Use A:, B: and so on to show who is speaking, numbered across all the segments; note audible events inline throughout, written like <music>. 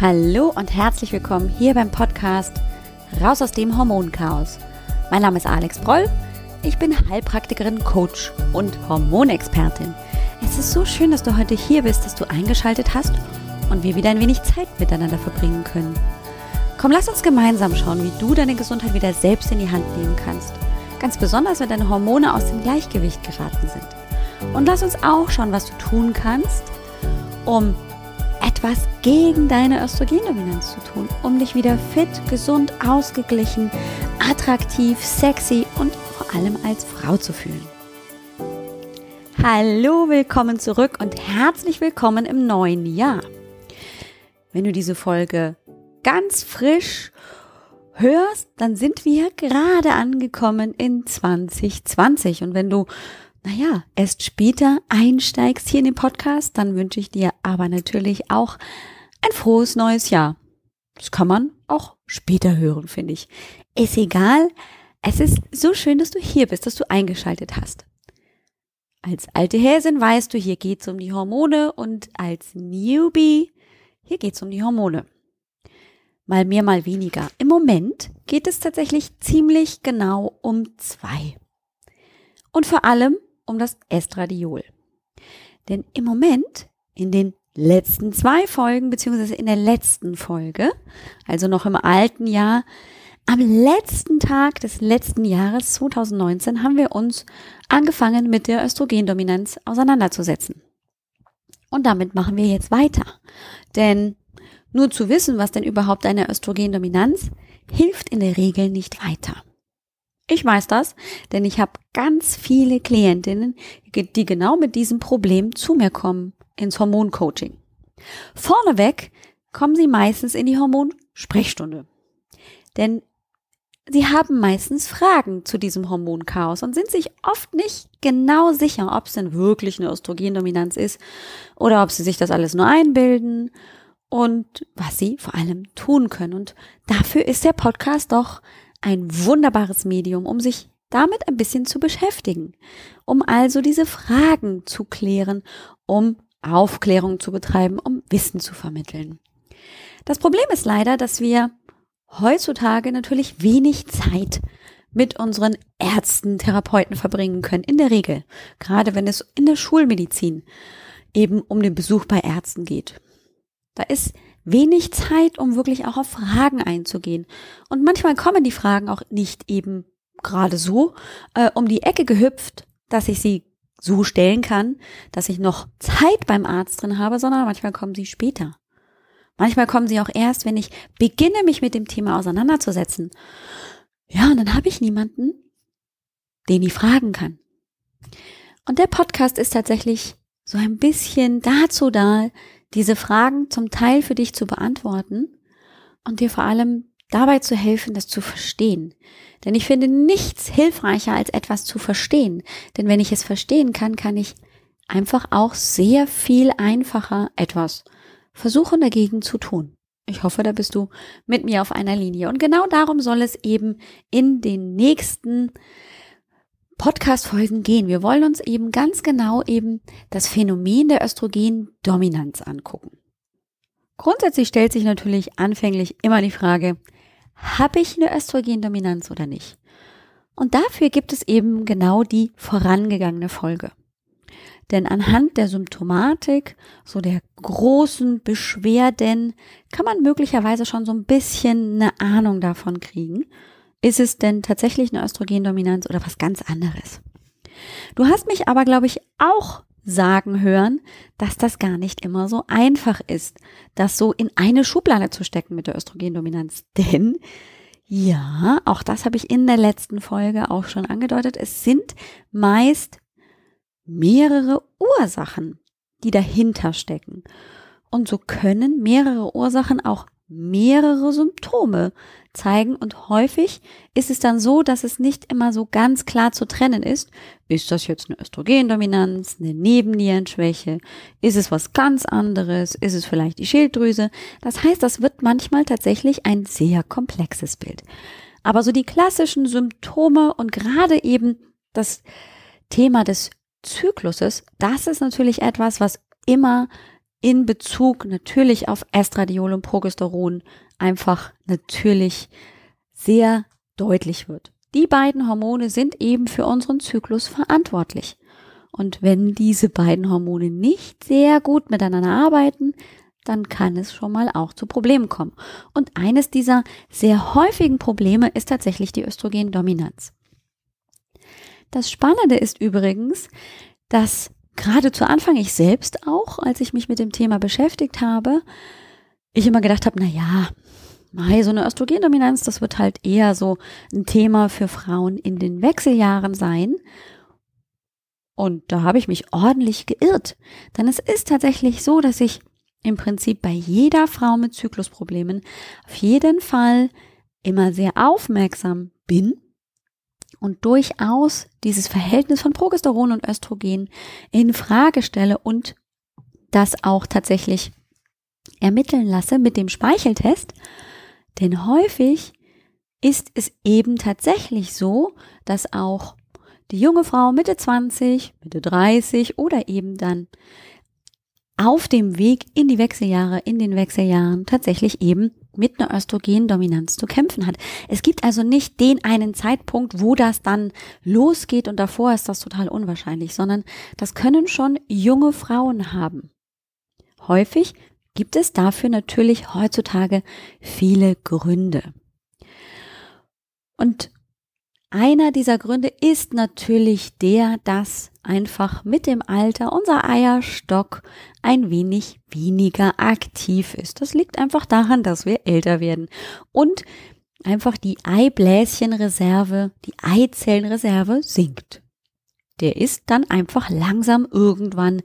A: Hallo und herzlich willkommen hier beim Podcast Raus aus dem Hormonchaos. Mein Name ist Alex Broll. Ich bin Heilpraktikerin, Coach und Hormonexpertin. Es ist so schön, dass du heute hier bist, dass du eingeschaltet hast und wir wieder ein wenig Zeit miteinander verbringen können. Komm, lass uns gemeinsam schauen, wie du deine Gesundheit wieder selbst in die Hand nehmen kannst. Ganz besonders, wenn deine Hormone aus dem Gleichgewicht geraten sind. Und lass uns auch schauen, was du tun kannst, um etwas gegen deine Östrogendominanz zu tun, um dich wieder fit, gesund, ausgeglichen, attraktiv, sexy und vor allem als Frau zu fühlen. Hallo, willkommen zurück und herzlich willkommen im neuen Jahr. Wenn du diese Folge ganz frisch hörst, dann sind wir gerade angekommen in 2020. Und wenn du naja, erst später einsteigst hier in den Podcast, dann wünsche ich dir aber natürlich auch ein frohes neues Jahr. Das kann man auch später hören, finde ich. Ist egal. Es ist so schön, dass du hier bist, dass du eingeschaltet hast. Als alte Häsin weißt du, hier geht es um die Hormone und als Newbie, hier geht es um die Hormone. Mal mehr, mal weniger. Im Moment geht es tatsächlich ziemlich genau um zwei. Und vor allem um das Estradiol. Denn im Moment, in den letzten zwei Folgen, beziehungsweise in der letzten Folge, also noch im alten Jahr, am letzten Tag des letzten Jahres 2019 haben wir uns angefangen mit der Östrogendominanz auseinanderzusetzen. Und damit machen wir jetzt weiter. Denn nur zu wissen, was denn überhaupt eine Östrogendominanz, hilft in der Regel nicht weiter. Ich weiß das, denn ich habe ganz viele Klientinnen, die genau mit diesem Problem zu mir kommen ins Hormoncoaching. Vorneweg kommen sie meistens in die Hormonsprechstunde. Denn sie haben meistens Fragen zu diesem Hormonchaos und sind sich oft nicht genau sicher, ob es denn wirklich eine Östrogendominanz ist oder ob sie sich das alles nur einbilden und was sie vor allem tun können. Und dafür ist der Podcast doch ein wunderbares Medium, um sich damit ein bisschen zu beschäftigen, um also diese Fragen zu klären, um Aufklärung zu betreiben, um Wissen zu vermitteln. Das Problem ist leider, dass wir heutzutage natürlich wenig Zeit mit unseren Ärzten, Therapeuten verbringen können, in der Regel, gerade wenn es in der Schulmedizin eben um den Besuch bei Ärzten geht. Da ist wenig Zeit, um wirklich auch auf Fragen einzugehen. Und manchmal kommen die Fragen auch nicht eben gerade so äh, um die Ecke gehüpft, dass ich sie so stellen kann, dass ich noch Zeit beim Arzt drin habe, sondern manchmal kommen sie später. Manchmal kommen sie auch erst, wenn ich beginne, mich mit dem Thema auseinanderzusetzen. Ja, und dann habe ich niemanden, den ich fragen kann. Und der Podcast ist tatsächlich so ein bisschen dazu da, diese Fragen zum Teil für dich zu beantworten und dir vor allem dabei zu helfen, das zu verstehen. Denn ich finde nichts hilfreicher, als etwas zu verstehen. Denn wenn ich es verstehen kann, kann ich einfach auch sehr viel einfacher etwas versuchen dagegen zu tun. Ich hoffe, da bist du mit mir auf einer Linie. Und genau darum soll es eben in den nächsten Podcast-Folgen gehen. Wir wollen uns eben ganz genau eben das Phänomen der Östrogendominanz angucken. Grundsätzlich stellt sich natürlich anfänglich immer die Frage, habe ich eine Östrogendominanz oder nicht? Und dafür gibt es eben genau die vorangegangene Folge. Denn anhand der Symptomatik, so der großen Beschwerden, kann man möglicherweise schon so ein bisschen eine Ahnung davon kriegen. Ist es denn tatsächlich eine Östrogendominanz oder was ganz anderes? Du hast mich aber, glaube ich, auch sagen hören, dass das gar nicht immer so einfach ist, das so in eine Schublade zu stecken mit der Östrogendominanz. <laughs> Denn ja, auch das habe ich in der letzten Folge auch schon angedeutet, es sind meist mehrere Ursachen, die dahinter stecken. Und so können mehrere Ursachen auch mehrere Symptome zeigen und häufig ist es dann so, dass es nicht immer so ganz klar zu trennen ist. Ist das jetzt eine Östrogendominanz, eine Nebennierenschwäche? Ist es was ganz anderes? Ist es vielleicht die Schilddrüse? Das heißt, das wird manchmal tatsächlich ein sehr komplexes Bild. Aber so die klassischen Symptome und gerade eben das Thema des Zykluses, das ist natürlich etwas, was immer in Bezug natürlich auf Estradiol und Progesteron einfach natürlich sehr deutlich wird. Die beiden Hormone sind eben für unseren Zyklus verantwortlich. Und wenn diese beiden Hormone nicht sehr gut miteinander arbeiten, dann kann es schon mal auch zu Problemen kommen. Und eines dieser sehr häufigen Probleme ist tatsächlich die Östrogendominanz. Das Spannende ist übrigens, dass gerade zu Anfang ich selbst auch, als ich mich mit dem Thema beschäftigt habe, ich immer gedacht habe, na ja, Mai, so eine Östrogendominanz, das wird halt eher so ein Thema für Frauen in den Wechseljahren sein. Und da habe ich mich ordentlich geirrt. Denn es ist tatsächlich so, dass ich im Prinzip bei jeder Frau mit Zyklusproblemen auf jeden Fall immer sehr aufmerksam bin und durchaus dieses Verhältnis von Progesteron und Östrogen in Frage stelle und das auch tatsächlich ermitteln lasse mit dem Speicheltest, denn häufig ist es eben tatsächlich so, dass auch die junge Frau Mitte 20, Mitte 30 oder eben dann auf dem Weg in die Wechseljahre, in den Wechseljahren tatsächlich eben mit einer Östrogendominanz zu kämpfen hat. Es gibt also nicht den einen Zeitpunkt, wo das dann losgeht und davor ist das total unwahrscheinlich, sondern das können schon junge Frauen haben. Häufig gibt es dafür natürlich heutzutage viele Gründe. Und einer dieser Gründe ist natürlich der, dass einfach mit dem Alter unser Eierstock ein wenig weniger aktiv ist. Das liegt einfach daran, dass wir älter werden und einfach die Eibläschenreserve, die Eizellenreserve sinkt. Der ist dann einfach langsam irgendwann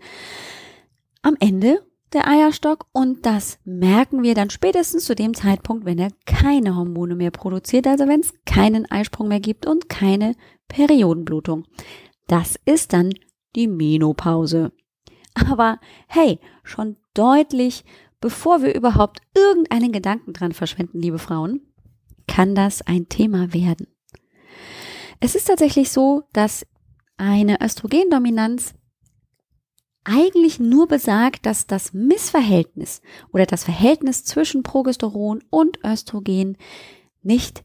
A: am Ende der Eierstock und das merken wir dann spätestens zu dem Zeitpunkt, wenn er keine Hormone mehr produziert, also wenn es keinen Eisprung mehr gibt und keine Periodenblutung. Das ist dann die Menopause. Aber hey, schon deutlich, bevor wir überhaupt irgendeinen Gedanken dran verschwenden, liebe Frauen, kann das ein Thema werden. Es ist tatsächlich so, dass eine Östrogendominanz eigentlich nur besagt, dass das Missverhältnis oder das Verhältnis zwischen Progesteron und Östrogen nicht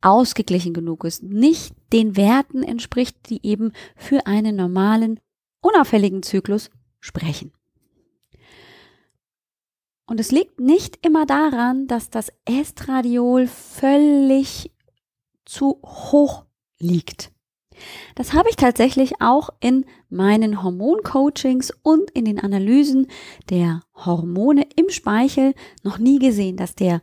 A: ausgeglichen genug ist, nicht den Werten entspricht, die eben für einen normalen, unauffälligen Zyklus sprechen. Und es liegt nicht immer daran, dass das Estradiol völlig zu hoch liegt. Das habe ich tatsächlich auch in meinen Hormoncoachings und in den Analysen der Hormone im Speichel noch nie gesehen, dass der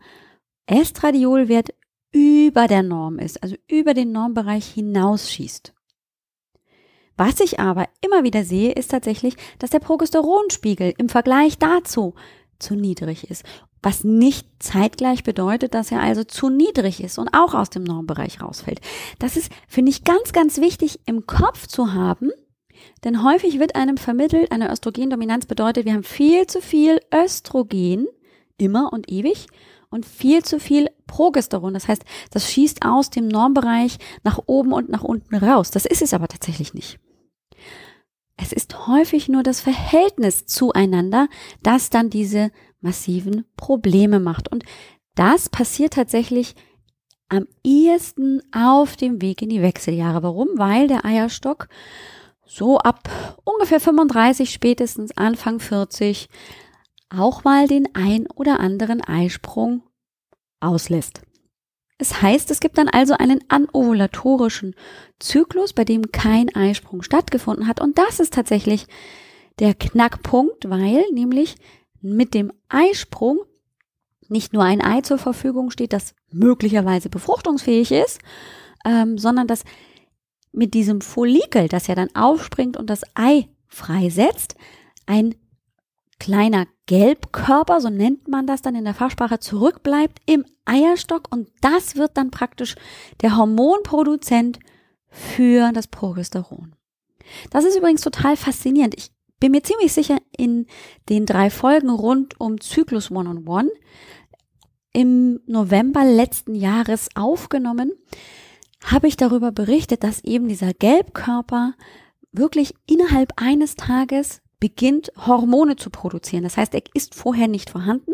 A: Estradiolwert über der Norm ist, also über den Normbereich hinausschießt. Was ich aber immer wieder sehe, ist tatsächlich, dass der Progesteronspiegel im Vergleich dazu zu niedrig ist was nicht zeitgleich bedeutet, dass er also zu niedrig ist und auch aus dem Normbereich rausfällt. Das ist, finde ich, ganz, ganz wichtig im Kopf zu haben, denn häufig wird einem vermittelt, eine Östrogendominanz bedeutet, wir haben viel zu viel Östrogen, immer und ewig, und viel zu viel Progesteron. Das heißt, das schießt aus dem Normbereich nach oben und nach unten raus. Das ist es aber tatsächlich nicht. Es ist häufig nur das Verhältnis zueinander, das dann diese massiven Probleme macht. Und das passiert tatsächlich am ehesten auf dem Weg in die Wechseljahre. Warum? Weil der Eierstock so ab ungefähr 35 spätestens Anfang 40 auch mal den ein oder anderen Eisprung auslässt. Es heißt, es gibt dann also einen anovulatorischen Zyklus, bei dem kein Eisprung stattgefunden hat. Und das ist tatsächlich der Knackpunkt, weil nämlich mit dem Eisprung nicht nur ein Ei zur Verfügung steht, das möglicherweise befruchtungsfähig ist, ähm, sondern dass mit diesem Follikel, das ja dann aufspringt und das Ei freisetzt, ein kleiner Gelbkörper, so nennt man das dann in der Fachsprache, zurückbleibt im Eierstock und das wird dann praktisch der Hormonproduzent für das Progesteron. Das ist übrigens total faszinierend. Ich bin mir ziemlich sicher, in den drei Folgen rund um Zyklus One-on-One -on -One im November letzten Jahres aufgenommen, habe ich darüber berichtet, dass eben dieser Gelbkörper wirklich innerhalb eines Tages beginnt Hormone zu produzieren. Das heißt, er ist vorher nicht vorhanden.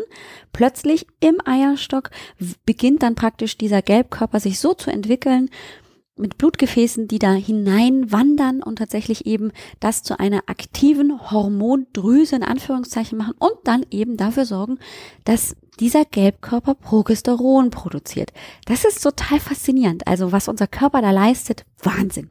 A: Plötzlich im Eierstock beginnt dann praktisch dieser Gelbkörper sich so zu entwickeln, mit Blutgefäßen, die da hineinwandern und tatsächlich eben das zu einer aktiven Hormondrüse in Anführungszeichen machen und dann eben dafür sorgen, dass dieser Gelbkörper Progesteron produziert. Das ist total faszinierend. Also was unser Körper da leistet, Wahnsinn.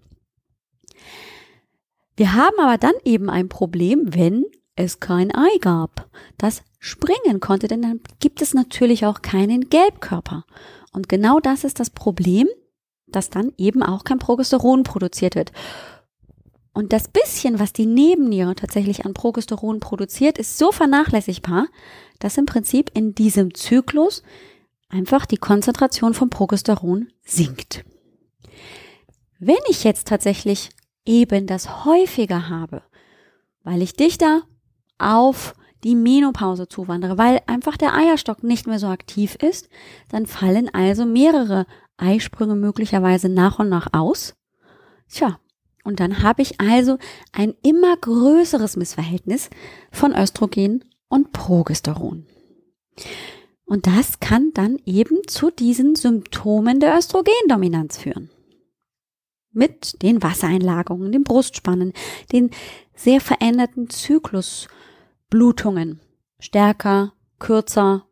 A: Wir haben aber dann eben ein Problem, wenn es kein Ei gab, das springen konnte, denn dann gibt es natürlich auch keinen Gelbkörper. Und genau das ist das Problem, dass dann eben auch kein Progesteron produziert wird. Und das bisschen, was die Nebenniere tatsächlich an Progesteron produziert, ist so vernachlässigbar, dass im Prinzip in diesem Zyklus einfach die Konzentration von Progesteron sinkt. Wenn ich jetzt tatsächlich eben das häufiger habe, weil ich dichter auf die Menopause zuwandere, weil einfach der Eierstock nicht mehr so aktiv ist, dann fallen also mehrere Eisprünge möglicherweise nach und nach aus. Tja, und dann habe ich also ein immer größeres Missverhältnis von Östrogen und Progesteron. Und das kann dann eben zu diesen Symptomen der Östrogendominanz führen. Mit den Wassereinlagungen, den Brustspannen, den sehr veränderten Zyklusblutungen. Stärker, kürzer,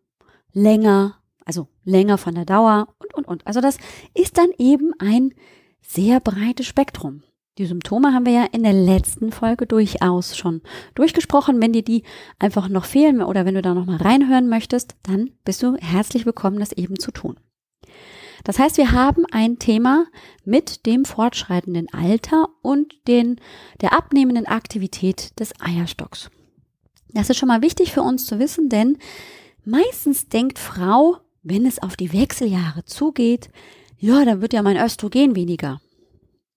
A: länger, also länger von der Dauer und, und. Also das ist dann eben ein sehr breites Spektrum. Die Symptome haben wir ja in der letzten Folge durchaus schon durchgesprochen. Wenn dir die einfach noch fehlen oder wenn du da nochmal reinhören möchtest, dann bist du herzlich willkommen, das eben zu tun. Das heißt, wir haben ein Thema mit dem fortschreitenden Alter und den, der abnehmenden Aktivität des Eierstocks. Das ist schon mal wichtig für uns zu wissen, denn meistens denkt Frau, wenn es auf die Wechseljahre zugeht, ja, dann wird ja mein Östrogen weniger.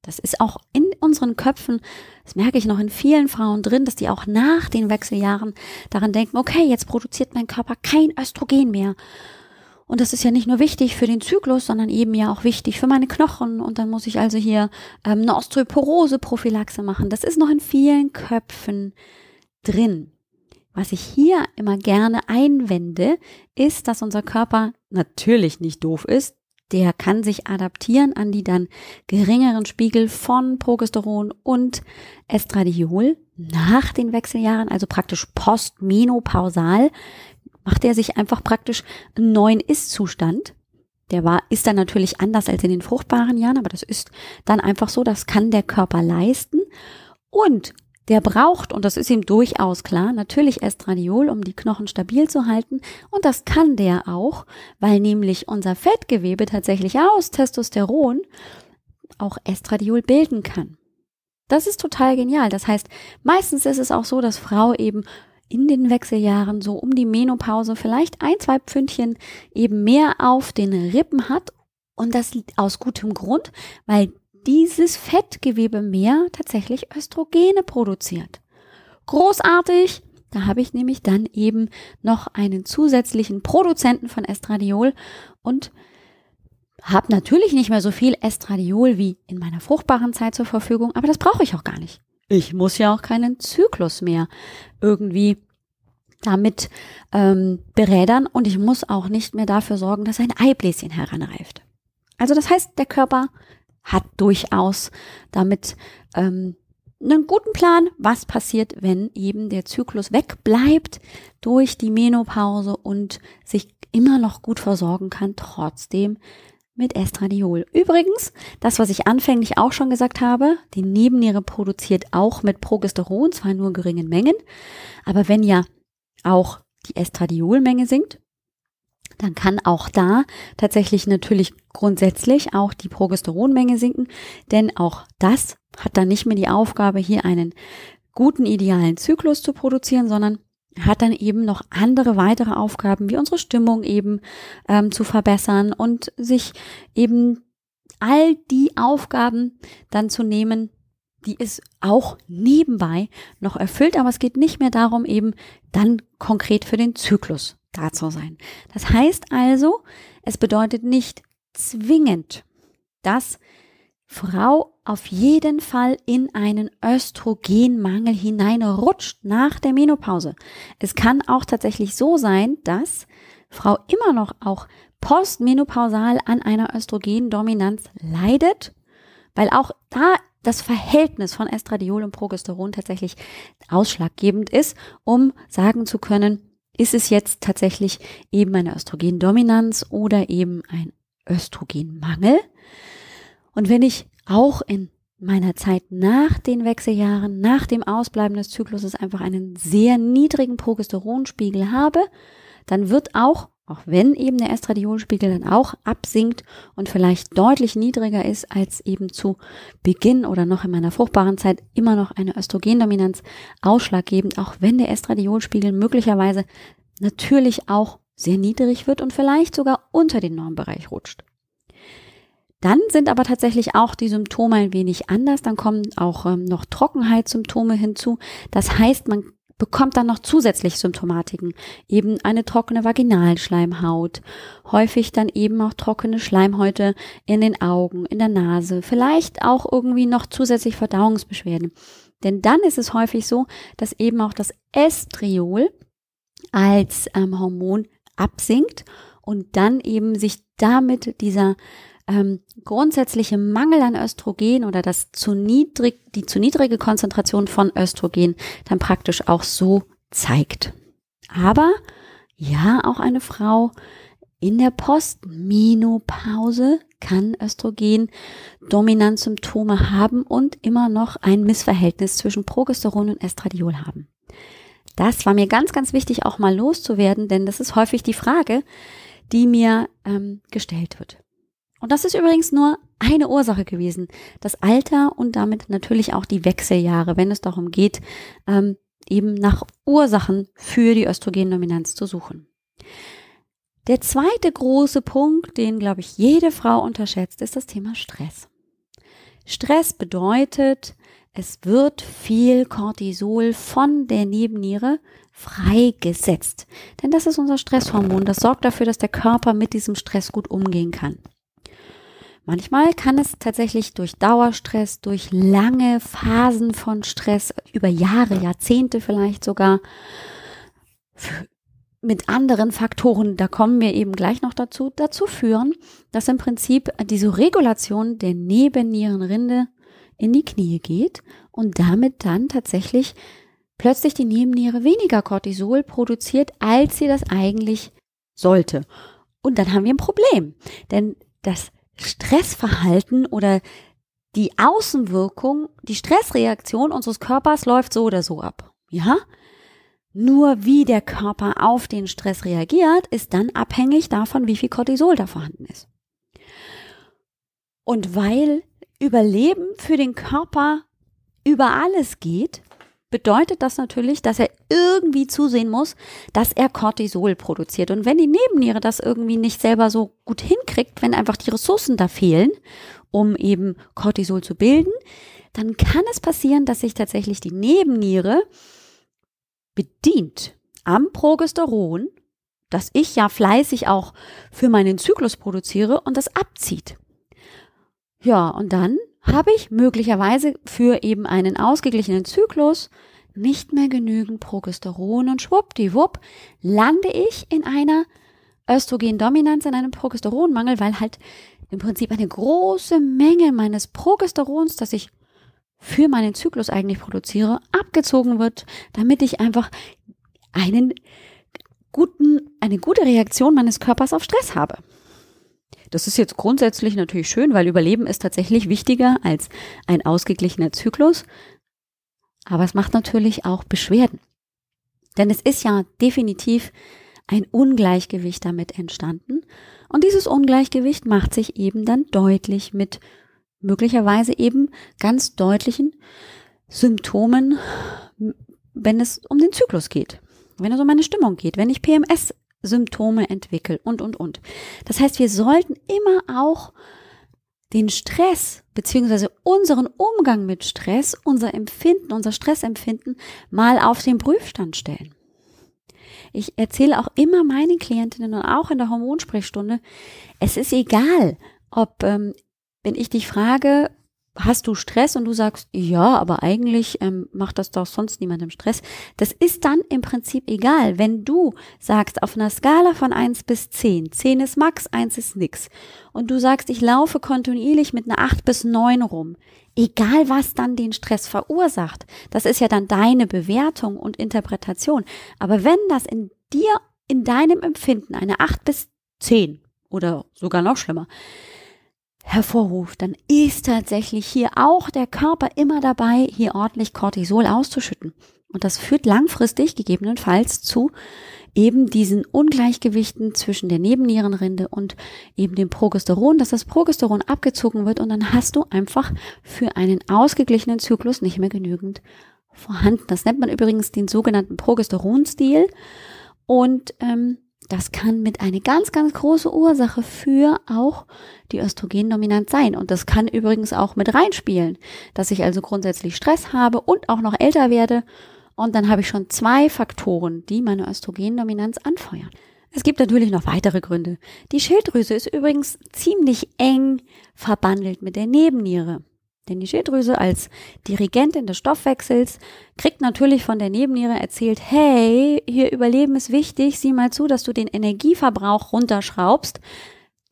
A: Das ist auch in unseren Köpfen, das merke ich noch in vielen Frauen drin, dass die auch nach den Wechseljahren daran denken, okay, jetzt produziert mein Körper kein Östrogen mehr. Und das ist ja nicht nur wichtig für den Zyklus, sondern eben ja auch wichtig für meine Knochen. Und dann muss ich also hier ähm, eine Osteoporose-Prophylaxe machen. Das ist noch in vielen Köpfen drin. Was ich hier immer gerne einwende, ist, dass unser Körper natürlich nicht doof ist. Der kann sich adaptieren an die dann geringeren Spiegel von Progesteron und Estradiol nach den Wechseljahren, also praktisch postmenopausal, macht er sich einfach praktisch einen neuen Ist-Zustand. Der war, ist dann natürlich anders als in den fruchtbaren Jahren, aber das ist dann einfach so, das kann der Körper leisten. Und der braucht, und das ist ihm durchaus klar, natürlich Estradiol, um die Knochen stabil zu halten. Und das kann der auch, weil nämlich unser Fettgewebe tatsächlich aus Testosteron auch Estradiol bilden kann. Das ist total genial. Das heißt, meistens ist es auch so, dass Frau eben in den Wechseljahren so um die Menopause vielleicht ein, zwei Pfündchen eben mehr auf den Rippen hat. Und das aus gutem Grund, weil dieses Fettgewebe mehr tatsächlich Östrogene produziert. Großartig! Da habe ich nämlich dann eben noch einen zusätzlichen Produzenten von Estradiol und habe natürlich nicht mehr so viel Estradiol wie in meiner fruchtbaren Zeit zur Verfügung, aber das brauche ich auch gar nicht. Ich muss ja auch keinen Zyklus mehr irgendwie damit ähm, berädern und ich muss auch nicht mehr dafür sorgen, dass ein Eibläschen heranreift. Also das heißt, der Körper hat durchaus damit ähm, einen guten Plan, was passiert, wenn eben der Zyklus wegbleibt durch die Menopause und sich immer noch gut versorgen kann, trotzdem mit Estradiol. Übrigens, das, was ich anfänglich auch schon gesagt habe, die Nebenniere produziert auch mit Progesteron, zwar nur in geringen Mengen, aber wenn ja auch die Estradiolmenge sinkt, dann kann auch da tatsächlich natürlich grundsätzlich auch die Progesteronmenge sinken, denn auch das hat dann nicht mehr die Aufgabe, hier einen guten idealen Zyklus zu produzieren, sondern hat dann eben noch andere weitere Aufgaben, wie unsere Stimmung eben ähm, zu verbessern und sich eben all die Aufgaben dann zu nehmen, die es auch nebenbei noch erfüllt, aber es geht nicht mehr darum, eben dann konkret für den Zyklus Grad so sein. Das heißt also, es bedeutet nicht zwingend, dass Frau auf jeden Fall in einen Östrogenmangel hineinrutscht nach der Menopause. Es kann auch tatsächlich so sein, dass Frau immer noch auch postmenopausal an einer Östrogendominanz leidet, weil auch da das Verhältnis von Estradiol und Progesteron tatsächlich ausschlaggebend ist, um sagen zu können, ist es jetzt tatsächlich eben eine Östrogendominanz oder eben ein Östrogenmangel? Und wenn ich auch in meiner Zeit nach den Wechseljahren, nach dem Ausbleiben des Zykluses einfach einen sehr niedrigen Progesteronspiegel habe, dann wird auch auch wenn eben der Estradiolspiegel dann auch absinkt und vielleicht deutlich niedriger ist als eben zu Beginn oder noch in meiner fruchtbaren Zeit immer noch eine Östrogendominanz ausschlaggebend, auch wenn der Estradiolspiegel möglicherweise natürlich auch sehr niedrig wird und vielleicht sogar unter den Normbereich rutscht. Dann sind aber tatsächlich auch die Symptome ein wenig anders. Dann kommen auch ähm, noch Trockenheitssymptome hinzu. Das heißt, man bekommt dann noch zusätzlich Symptomatiken, eben eine trockene Vaginalschleimhaut, häufig dann eben auch trockene Schleimhäute in den Augen, in der Nase, vielleicht auch irgendwie noch zusätzlich Verdauungsbeschwerden. Denn dann ist es häufig so, dass eben auch das Estriol als ähm, Hormon absinkt und dann eben sich damit dieser ähm, grundsätzliche Mangel an Östrogen oder das zu niedrig, die zu niedrige Konzentration von Östrogen dann praktisch auch so zeigt. Aber ja, auch eine Frau in der Postminopause kann Östrogen dominant Symptome haben und immer noch ein Missverhältnis zwischen Progesteron und Estradiol haben. Das war mir ganz, ganz wichtig auch mal loszuwerden, denn das ist häufig die Frage, die mir ähm, gestellt wird. Und das ist übrigens nur eine Ursache gewesen. Das Alter und damit natürlich auch die Wechseljahre, wenn es darum geht, ähm, eben nach Ursachen für die Östrogendominanz zu suchen. Der zweite große Punkt, den, glaube ich, jede Frau unterschätzt, ist das Thema Stress. Stress bedeutet, es wird viel Cortisol von der Nebenniere freigesetzt. Denn das ist unser Stresshormon. Das sorgt dafür, dass der Körper mit diesem Stress gut umgehen kann. Manchmal kann es tatsächlich durch Dauerstress, durch lange Phasen von Stress, über Jahre, Jahrzehnte vielleicht sogar, mit anderen Faktoren, da kommen wir eben gleich noch dazu, dazu führen, dass im Prinzip diese Regulation der Nebennierenrinde in die Knie geht und damit dann tatsächlich plötzlich die Nebenniere weniger Cortisol produziert, als sie das eigentlich sollte. Und dann haben wir ein Problem, denn das Stressverhalten oder die Außenwirkung, die Stressreaktion unseres Körpers läuft so oder so ab. Ja? Nur wie der Körper auf den Stress reagiert, ist dann abhängig davon, wie viel Cortisol da vorhanden ist. Und weil Überleben für den Körper über alles geht, bedeutet das natürlich, dass er irgendwie zusehen muss, dass er Cortisol produziert. Und wenn die Nebenniere das irgendwie nicht selber so gut hinkriegt, wenn einfach die Ressourcen da fehlen, um eben Cortisol zu bilden, dann kann es passieren, dass sich tatsächlich die Nebenniere bedient am Progesteron, das ich ja fleißig auch für meinen Zyklus produziere und das abzieht. Ja, und dann habe ich möglicherweise für eben einen ausgeglichenen Zyklus nicht mehr genügend Progesteron und schwuppdiwupp lande ich in einer Östrogendominanz, in einem Progesteronmangel, weil halt im Prinzip eine große Menge meines Progesterons, das ich für meinen Zyklus eigentlich produziere, abgezogen wird, damit ich einfach einen guten, eine gute Reaktion meines Körpers auf Stress habe. Das ist jetzt grundsätzlich natürlich schön, weil Überleben ist tatsächlich wichtiger als ein ausgeglichener Zyklus. Aber es macht natürlich auch Beschwerden. Denn es ist ja definitiv ein Ungleichgewicht damit entstanden. Und dieses Ungleichgewicht macht sich eben dann deutlich mit möglicherweise eben ganz deutlichen Symptomen, wenn es um den Zyklus geht, wenn es um meine Stimmung geht, wenn ich PMS Symptome entwickeln und, und, und. Das heißt, wir sollten immer auch den Stress beziehungsweise unseren Umgang mit Stress, unser Empfinden, unser Stressempfinden mal auf den Prüfstand stellen. Ich erzähle auch immer meinen Klientinnen und auch in der Hormonsprechstunde, es ist egal, ob, ähm, wenn ich dich frage, hast du Stress und du sagst, ja, aber eigentlich ähm, macht das doch sonst niemandem Stress. Das ist dann im Prinzip egal. Wenn du sagst, auf einer Skala von 1 bis 10, 10 ist Max, 1 ist nix, und du sagst, ich laufe kontinuierlich mit einer 8 bis 9 rum, egal was dann den Stress verursacht, das ist ja dann deine Bewertung und Interpretation. Aber wenn das in dir, in deinem Empfinden eine 8 bis 10 oder sogar noch schlimmer, hervorruft, dann ist tatsächlich hier auch der Körper immer dabei, hier ordentlich Cortisol auszuschütten. Und das führt langfristig gegebenenfalls zu eben diesen Ungleichgewichten zwischen der Nebennierenrinde und eben dem Progesteron, dass das Progesteron abgezogen wird und dann hast du einfach für einen ausgeglichenen Zyklus nicht mehr genügend vorhanden. Das nennt man übrigens den sogenannten Progesteronstil und ähm, das kann mit eine ganz, ganz große Ursache für auch die Östrogendominanz sein. Und das kann übrigens auch mit reinspielen, dass ich also grundsätzlich Stress habe und auch noch älter werde. Und dann habe ich schon zwei Faktoren, die meine Östrogendominanz anfeuern. Es gibt natürlich noch weitere Gründe. Die Schilddrüse ist übrigens ziemlich eng verbandelt mit der Nebenniere. Denn die Schilddrüse als Dirigentin des Stoffwechsels kriegt natürlich von der Nebenniere erzählt, hey, hier Überleben ist wichtig, sieh mal zu, dass du den Energieverbrauch runterschraubst.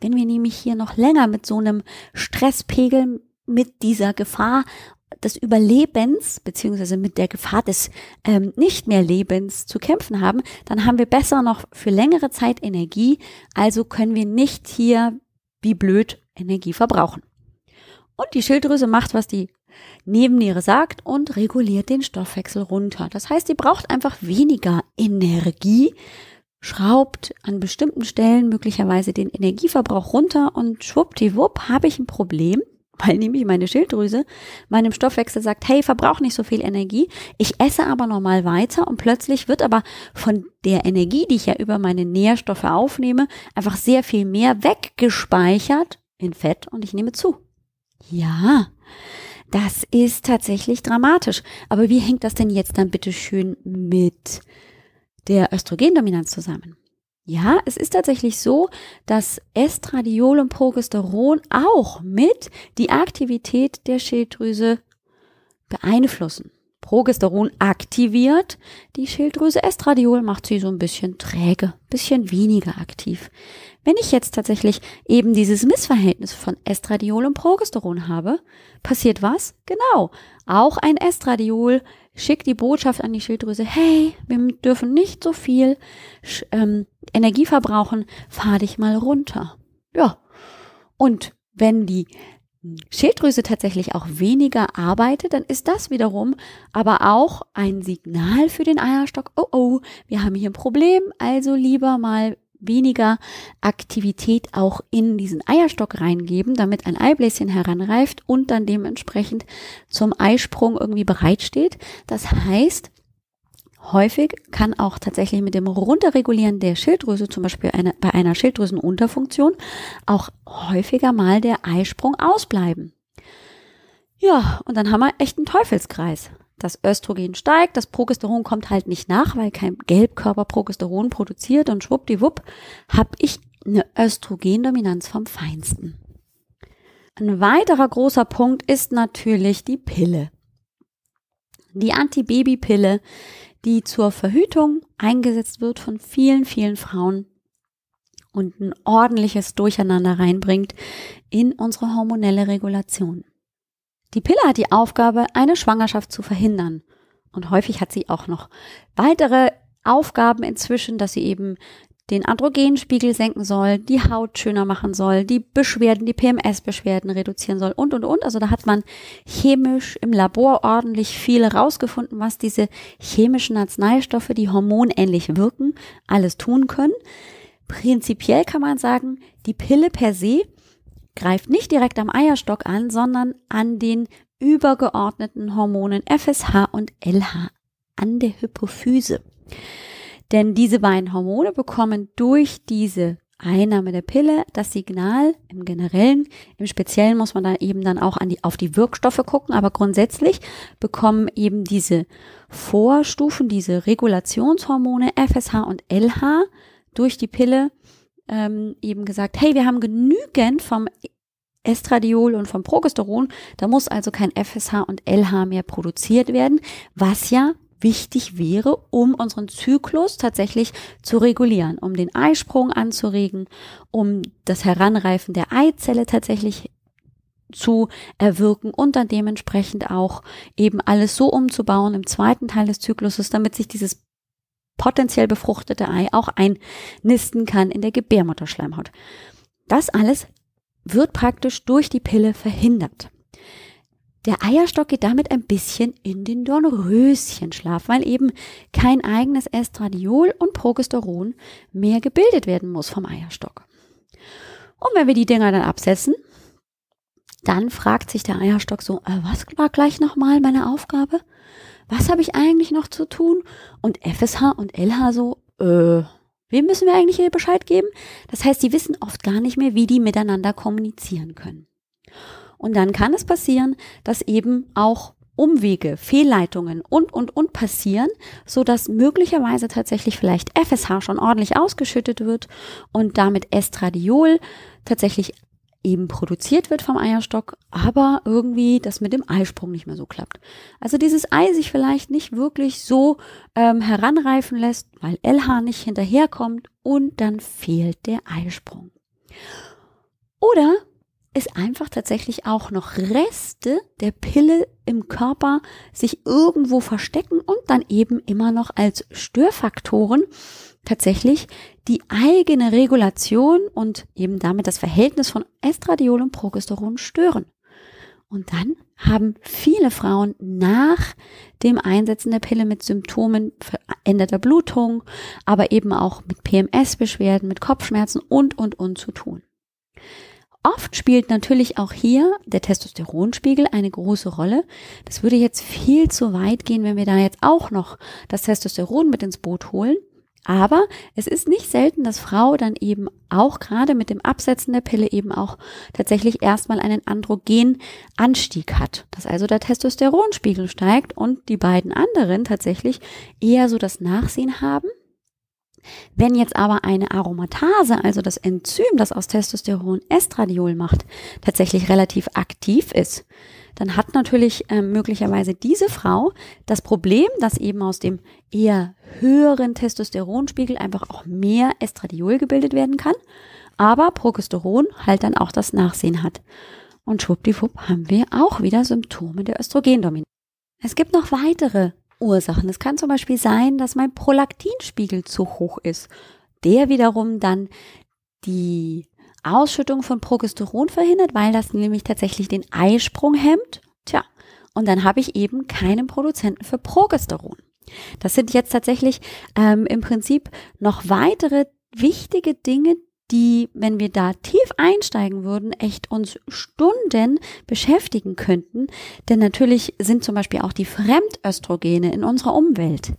A: Wenn wir nämlich hier noch länger mit so einem Stresspegel, mit dieser Gefahr des Überlebens beziehungsweise mit der Gefahr des ähm, nicht mehr Lebens zu kämpfen haben, dann haben wir besser noch für längere Zeit Energie. Also können wir nicht hier wie blöd Energie verbrauchen. Und die Schilddrüse macht, was die Nebenniere sagt und reguliert den Stoffwechsel runter. Das heißt, die braucht einfach weniger Energie, schraubt an bestimmten Stellen möglicherweise den Energieverbrauch runter und schwuppdiwupp habe ich ein Problem, <laughs> weil nämlich meine Schilddrüse meinem Stoffwechsel sagt, hey, verbrauch nicht so viel Energie, ich esse aber normal weiter und plötzlich wird aber von der Energie, die ich ja über meine Nährstoffe aufnehme, einfach sehr viel mehr weggespeichert in Fett und ich nehme zu. Ja, das ist tatsächlich dramatisch. Aber wie hängt das denn jetzt dann bitte schön mit der Östrogendominanz zusammen? Ja, es ist tatsächlich so, dass Estradiol und Progesteron auch mit die Aktivität der Schilddrüse beeinflussen. Progesteron aktiviert die Schilddrüse, Estradiol macht sie so ein bisschen träge, ein bisschen weniger aktiv. Wenn ich jetzt tatsächlich eben dieses Missverhältnis von Estradiol und Progesteron habe, passiert was? Genau. Auch ein Estradiol schickt die Botschaft an die Schilddrüse, hey, wir dürfen nicht so viel ähm, Energie verbrauchen, fahr dich mal runter. Ja. Und wenn die Schilddrüse tatsächlich auch weniger arbeitet, dann ist das wiederum aber auch ein Signal für den Eierstock, oh oh, wir haben hier ein Problem, also lieber mal weniger Aktivität auch in diesen Eierstock reingeben, damit ein Eibläschen heranreift und dann dementsprechend zum Eisprung irgendwie bereitsteht. Das heißt, Häufig kann auch tatsächlich mit dem Runterregulieren der Schilddrüse, zum Beispiel eine, bei einer Schilddrüsenunterfunktion, auch häufiger mal der Eisprung ausbleiben. Ja, und dann haben wir echt einen Teufelskreis das Östrogen steigt, das Progesteron kommt halt nicht nach, weil kein Gelbkörper Progesteron produziert und schwuppdiwupp habe ich eine Östrogendominanz vom Feinsten. Ein weiterer großer Punkt ist natürlich die Pille. Die Antibabypille, die zur Verhütung eingesetzt wird von vielen, vielen Frauen und ein ordentliches Durcheinander reinbringt in unsere hormonelle Regulation. Die Pille hat die Aufgabe, eine Schwangerschaft zu verhindern. Und häufig hat sie auch noch weitere Aufgaben inzwischen, dass sie eben den Androgenspiegel senken soll, die Haut schöner machen soll, die Beschwerden, die PMS-Beschwerden reduzieren soll und, und, und. Also da hat man chemisch im Labor ordentlich viel rausgefunden, was diese chemischen Arzneistoffe, die hormonähnlich wirken, alles tun können. Prinzipiell kann man sagen, die Pille per se greift nicht direkt am Eierstock an, sondern an den übergeordneten Hormonen FSH und LH, an der Hypophyse. Denn diese beiden Hormone bekommen durch diese Einnahme der Pille das Signal im Generellen. Im Speziellen muss man da eben dann auch an die, auf die Wirkstoffe gucken, aber grundsätzlich bekommen eben diese Vorstufen, diese Regulationshormone FSH und LH durch die Pille ähm, eben gesagt, hey, wir haben genügend vom Estradiol und vom Progesteron, da muss also kein FSH und LH mehr produziert werden, was ja wichtig wäre, um unseren Zyklus tatsächlich zu regulieren, um den Eisprung anzuregen, um das Heranreifen der Eizelle tatsächlich zu erwirken und dann dementsprechend auch eben alles so umzubauen im zweiten Teil des Zykluses, damit sich dieses potenziell befruchtete Ei auch einnisten kann in der Gebärmutterschleimhaut. Das alles wird praktisch durch die Pille verhindert. Der Eierstock geht damit ein bisschen in den Dornröschenschlaf, weil eben kein eigenes Estradiol und Progesteron mehr gebildet werden muss vom Eierstock. Und wenn wir die Dinger dann absetzen, dann fragt sich der Eierstock so, äh, was war gleich nochmal meine Aufgabe? was habe ich eigentlich noch zu tun? Und FSH und LH so, äh, wem müssen wir eigentlich hier Bescheid geben? Das heißt, die wissen oft gar nicht mehr, wie die miteinander kommunizieren können. Und dann kann es passieren, dass eben auch Umwege, Fehlleitungen und, und, und passieren, so dass möglicherweise tatsächlich vielleicht FSH schon ordentlich ausgeschüttet wird und damit Estradiol tatsächlich eben produziert wird vom Eierstock, aber irgendwie das mit dem Eisprung nicht mehr so klappt. Also dieses Ei sich vielleicht nicht wirklich so ähm, heranreifen lässt, weil LH nicht hinterherkommt und dann fehlt der Eisprung. Oder es einfach tatsächlich auch noch Reste der Pille im Körper sich irgendwo verstecken und dann eben immer noch als Störfaktoren tatsächlich die eigene Regulation und eben damit das Verhältnis von Estradiol und Progesteron stören. Und dann haben viele Frauen nach dem Einsetzen der Pille mit Symptomen veränderter Blutung, aber eben auch mit PMS-Beschwerden, mit Kopfschmerzen und, und, und zu tun. Oft spielt natürlich auch hier der Testosteronspiegel eine große Rolle. Das würde jetzt viel zu weit gehen, wenn wir da jetzt auch noch das Testosteron mit ins Boot holen. Aber es ist nicht selten, dass Frau dann eben auch gerade mit dem Absetzen der Pille eben auch tatsächlich erstmal einen Androgenanstieg hat. Dass also der Testosteronspiegel steigt und die beiden anderen tatsächlich eher so das Nachsehen haben. Wenn jetzt aber eine Aromatase, also das Enzym, das aus Testosteron Estradiol macht, tatsächlich relativ aktiv ist, dann hat natürlich äh, möglicherweise diese Frau das Problem, dass eben aus dem eher höheren Testosteronspiegel einfach auch mehr Estradiol gebildet werden kann, aber Progesteron halt dann auch das Nachsehen hat. Und schwuppdiwupp haben wir auch wieder Symptome der Östrogendominanz. Es gibt noch weitere Ursachen. Es kann zum Beispiel sein, dass mein Prolaktinspiegel zu hoch ist, der wiederum dann die Ausschüttung von Progesteron verhindert, weil das nämlich tatsächlich den Eisprung hemmt. Tja, und dann habe ich eben keinen Produzenten für Progesteron. Das sind jetzt tatsächlich ähm, im Prinzip noch weitere wichtige Dinge, die, wenn wir da tief einsteigen würden, echt uns Stunden beschäftigen könnten. Denn natürlich sind zum Beispiel auch die Fremdöstrogene in unserer Umwelt,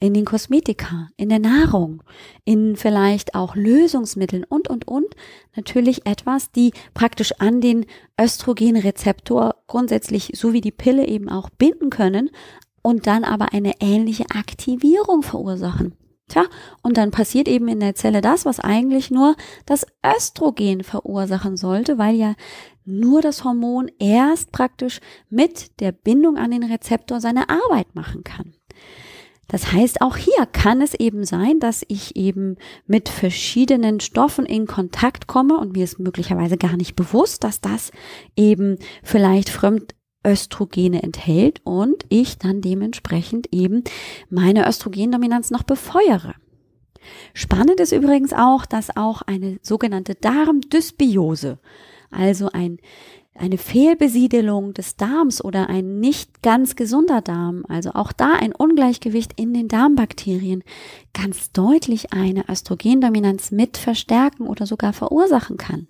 A: in den Kosmetika, in der Nahrung, in vielleicht auch Lösungsmitteln und, und, und natürlich etwas, die praktisch an den Östrogenrezeptor grundsätzlich, so wie die Pille eben auch binden können und dann aber eine ähnliche Aktivierung verursachen. Tja, und dann passiert eben in der Zelle das, was eigentlich nur das Östrogen verursachen sollte, weil ja nur das Hormon erst praktisch mit der Bindung an den Rezeptor seine Arbeit machen kann. Das heißt, auch hier kann es eben sein, dass ich eben mit verschiedenen Stoffen in Kontakt komme und mir ist möglicherweise gar nicht bewusst, dass das eben vielleicht fremd Östrogene enthält und ich dann dementsprechend eben meine Östrogendominanz noch befeuere. Spannend ist übrigens auch, dass auch eine sogenannte Darmdysbiose, also ein, eine Fehlbesiedelung des Darms oder ein nicht ganz gesunder Darm, also auch da ein Ungleichgewicht in den Darmbakterien, ganz deutlich eine Östrogendominanz mit verstärken oder sogar verursachen kann.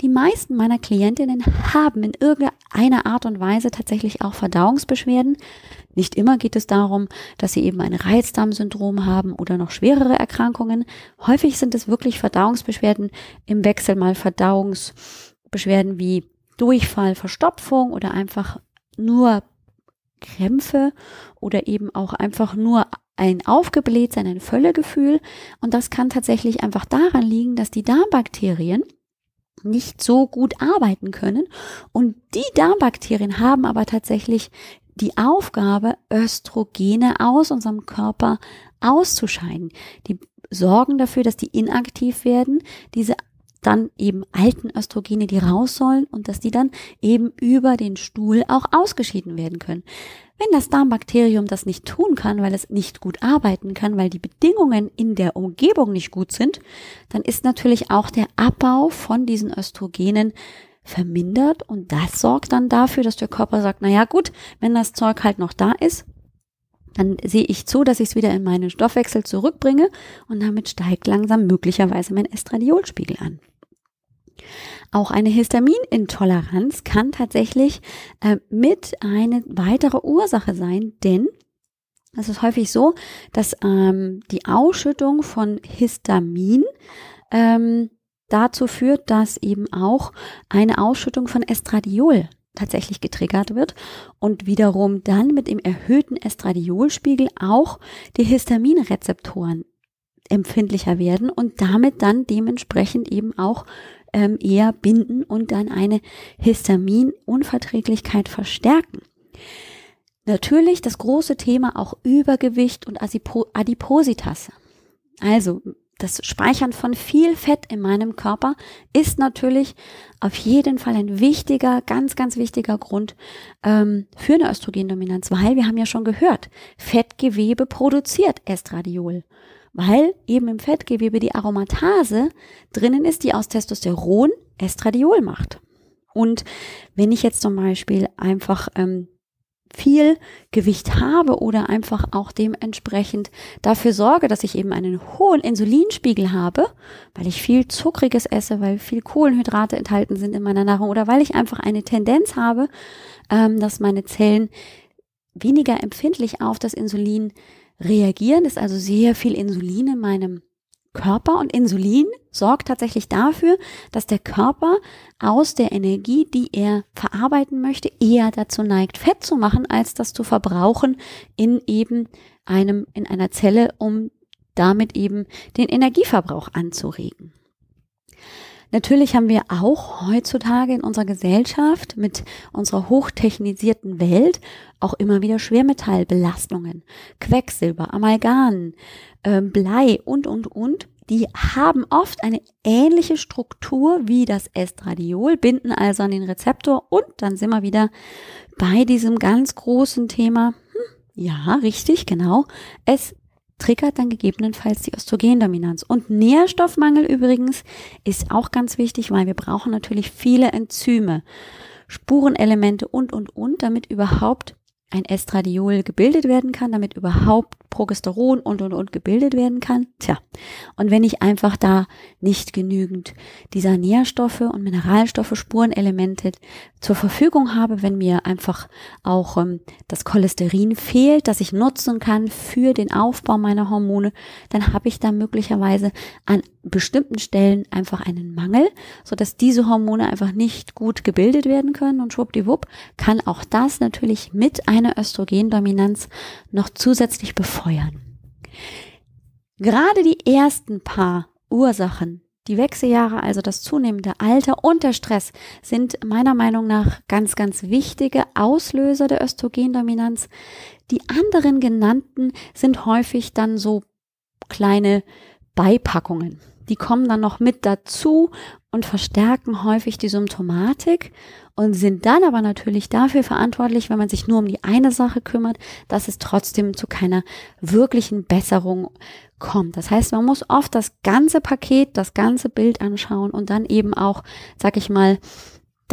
A: Die meisten meiner Klientinnen haben in irgendeiner Art und Weise tatsächlich auch Verdauungsbeschwerden. Nicht immer geht es darum, dass sie eben ein Reizdarmsyndrom haben oder noch schwerere Erkrankungen. Häufig sind es wirklich Verdauungsbeschwerden im Wechsel mal Verdauungsbeschwerden wie Durchfall, Verstopfung oder einfach nur Krämpfe oder eben auch einfach nur ein Aufgeblähtsein, ein Völlegefühl. Und das kann tatsächlich einfach daran liegen, dass die Darmbakterien, nicht so gut arbeiten können. Und die Darmbakterien haben aber tatsächlich die Aufgabe, Östrogene aus unserem Körper auszuscheiden. Die sorgen dafür, dass die inaktiv werden, diese dann eben alten Östrogene, die raus sollen und dass die dann eben über den Stuhl auch ausgeschieden werden können. Wenn das Darmbakterium das nicht tun kann, weil es nicht gut arbeiten kann, weil die Bedingungen in der Umgebung nicht gut sind, dann ist natürlich auch der Abbau von diesen Östrogenen vermindert und das sorgt dann dafür, dass der Körper sagt, na ja, gut, wenn das Zeug halt noch da ist, dann sehe ich zu, dass ich es wieder in meinen Stoffwechsel zurückbringe und damit steigt langsam möglicherweise mein Estradiolspiegel an. Auch eine Histaminintoleranz kann tatsächlich äh, mit eine weitere Ursache sein, denn es ist häufig so, dass ähm, die Ausschüttung von Histamin ähm, dazu führt, dass eben auch eine Ausschüttung von Estradiol tatsächlich getriggert wird und wiederum dann mit dem erhöhten Estradiolspiegel auch die Histaminrezeptoren empfindlicher werden und damit dann dementsprechend eben auch ähm, eher binden und dann eine Histaminunverträglichkeit verstärken. Natürlich das große Thema auch Übergewicht und Adipositas. Also das Speichern von viel Fett in meinem Körper ist natürlich auf jeden Fall ein wichtiger, ganz, ganz wichtiger Grund ähm, für eine Östrogendominanz, weil wir haben ja schon gehört, Fettgewebe produziert Estradiol weil eben im Fettgewebe die Aromatase drinnen ist, die aus Testosteron Estradiol macht. Und wenn ich jetzt zum Beispiel einfach ähm, viel Gewicht habe oder einfach auch dementsprechend dafür sorge, dass ich eben einen hohen Insulinspiegel habe, weil ich viel Zuckriges esse, weil viel Kohlenhydrate enthalten sind in meiner Nahrung oder weil ich einfach eine Tendenz habe, ähm, dass meine Zellen weniger empfindlich auf das Insulin reagieren, ist also sehr viel Insulin in meinem Körper und Insulin sorgt tatsächlich dafür, dass der Körper aus der Energie, die er verarbeiten möchte, eher dazu neigt, Fett zu machen, als das zu verbrauchen in eben einem, in einer Zelle, um damit eben den Energieverbrauch anzuregen. Natürlich haben wir auch heutzutage in unserer Gesellschaft mit unserer hochtechnisierten Welt auch immer wieder Schwermetallbelastungen, Quecksilber, Amalgam, ähm, Blei und, und, und. Die haben oft eine ähnliche Struktur wie das Estradiol, binden also an den Rezeptor und dann sind wir wieder bei diesem ganz großen Thema. Hm, ja, richtig, genau. Es triggert dann gegebenenfalls die Östrogendominanz. Und Nährstoffmangel übrigens ist auch ganz wichtig, weil wir brauchen natürlich viele Enzyme, Spurenelemente und, und, und, damit überhaupt ein Estradiol gebildet werden kann, damit überhaupt Progesteron und und und gebildet werden kann. Tja, und wenn ich einfach da nicht genügend dieser Nährstoffe und Mineralstoffe, Spurenelemente zur Verfügung habe, wenn mir einfach auch ähm, das Cholesterin fehlt, das ich nutzen kann für den Aufbau meiner Hormone, dann habe ich da möglicherweise an bestimmten Stellen einfach einen Mangel, sodass diese Hormone einfach nicht gut gebildet werden können und schwuppdiwupp kann auch das natürlich mit einer Östrogendominanz noch zusätzlich befeuern. Gerade die ersten paar Ursachen, die Wechseljahre, also das zunehmende Alter und der Stress, sind meiner Meinung nach ganz, ganz wichtige Auslöser der Östrogendominanz. Die anderen genannten sind häufig dann so kleine Beipackungen die kommen dann noch mit dazu und verstärken häufig die Symptomatik und sind dann aber natürlich dafür verantwortlich, wenn man sich nur um die eine Sache kümmert, dass es trotzdem zu keiner wirklichen Besserung kommt. Das heißt, man muss oft das ganze Paket, das ganze Bild anschauen und dann eben auch, sag ich mal,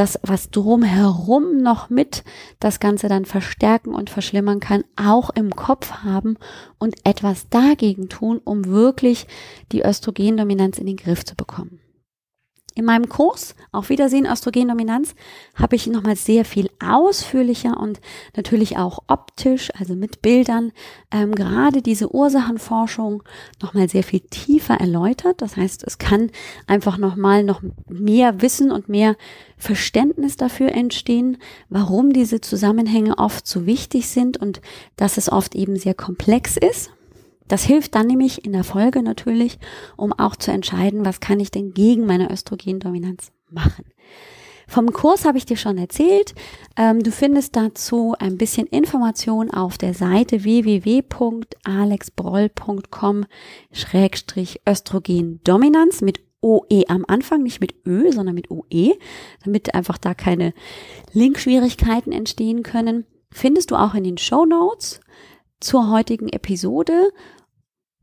A: das, was drumherum noch mit das Ganze dann verstärken und verschlimmern kann, auch im Kopf haben und etwas dagegen tun, um wirklich die Östrogendominanz in den Griff zu bekommen. In meinem Kurs Auf Wiedersehen Östrogendominanz habe ich nochmal sehr viel ausführlicher und natürlich auch optisch, also mit Bildern, ähm, gerade diese Ursachenforschung nochmal sehr viel tiefer erläutert. Das heißt, es kann einfach nochmal noch mehr Wissen und mehr Verständnis dafür entstehen, warum diese Zusammenhänge oft so wichtig sind und dass es oft eben sehr komplex ist das hilft dann nämlich in der Folge natürlich, um auch zu entscheiden, was kann ich denn gegen meine Östrogendominanz machen. Vom Kurs habe ich dir schon erzählt. Ähm, du findest dazu ein bisschen Information auf der Seite www.alexbroll.com-östrogendominanz mit OE am Anfang, nicht mit Ö, sondern mit OE, damit einfach da keine Linkschwierigkeiten entstehen können. Findest du auch in den Show Notes zur heutigen Episode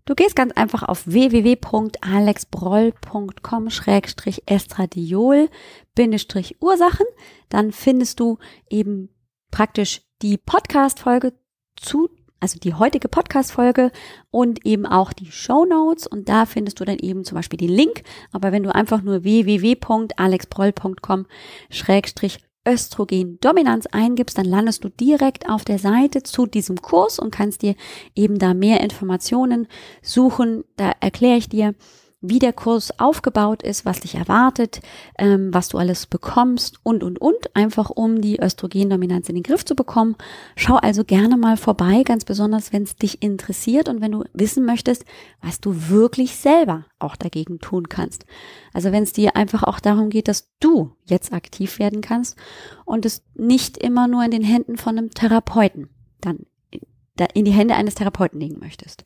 A: Du gehst ganz einfach auf www.alexbroll.com-estradiol-ursachen. Dann findest du eben praktisch die Podcast-Folge zu, also die heutige Podcast-Folge und eben auch die Show Notes. Und da findest du dann eben zum Beispiel den Link. Aber wenn du einfach nur www.alexbroll.com-estradiol Östrogendominanz eingibst, dann landest du direkt auf der Seite zu diesem Kurs und kannst dir eben da mehr Informationen suchen. Da erkläre ich dir, wie der Kurs aufgebaut ist, was dich erwartet, ähm, was du alles bekommst und, und, und, einfach um die Östrogendominanz in den Griff zu bekommen. Schau also gerne mal vorbei, ganz besonders, wenn es dich interessiert und wenn du wissen möchtest, was du wirklich selber auch dagegen tun kannst. Also wenn es dir einfach auch darum geht, dass du jetzt aktiv werden kannst und es nicht immer nur in den Händen von einem Therapeuten dann äh, in die Hände eines Therapeuten legen möchtest.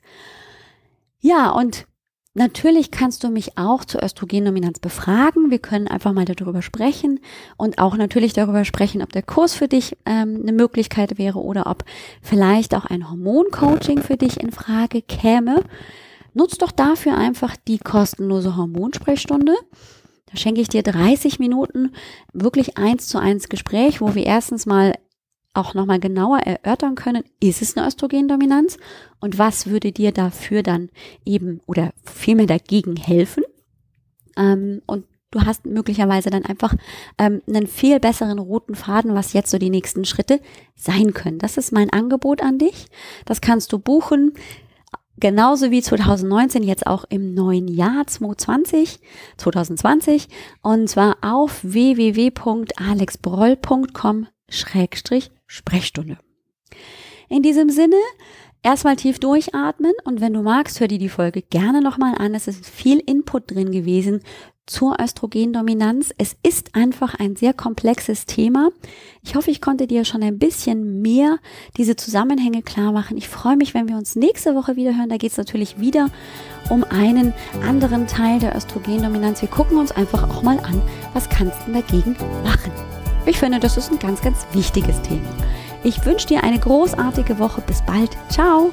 A: Ja, und Natürlich kannst du mich auch zur Östrogendominanz befragen. Wir können einfach mal darüber sprechen und auch natürlich darüber sprechen, ob der Kurs für dich ähm, eine Möglichkeit wäre oder ob vielleicht auch ein Hormoncoaching für dich in Frage käme. Nutz doch dafür einfach die kostenlose Hormonsprechstunde. Da schenke ich dir 30 Minuten wirklich eins zu eins Gespräch, wo wir erstens mal auch nochmal genauer erörtern können, ist es eine Östrogendominanz und was würde dir dafür dann eben oder vielmehr dagegen helfen? Ähm, und du hast möglicherweise dann einfach ähm, einen viel besseren roten Faden, was jetzt so die nächsten Schritte sein können. Das ist mein Angebot an dich. Das kannst du buchen. Genauso wie 2019, jetzt auch im neuen Jahr 2020, 2020 und zwar auf www.alexbroll.com Sprechstunde. In diesem Sinne, erstmal tief durchatmen und wenn du magst, hör dir die Folge gerne nochmal an. Es ist viel Input drin gewesen zur Östrogendominanz. Es ist einfach ein sehr komplexes Thema. Ich hoffe, ich konnte dir schon ein bisschen mehr diese Zusammenhänge klar machen. Ich freue mich, wenn wir uns nächste Woche wieder hören. Da geht es natürlich wieder um einen anderen Teil der Östrogendominanz. Wir gucken uns einfach auch mal an, was kannst du dagegen machen. Ich finde, das ist ein ganz, ganz wichtiges Thema. Ich wünsche dir eine großartige Woche. Bis bald. Ciao.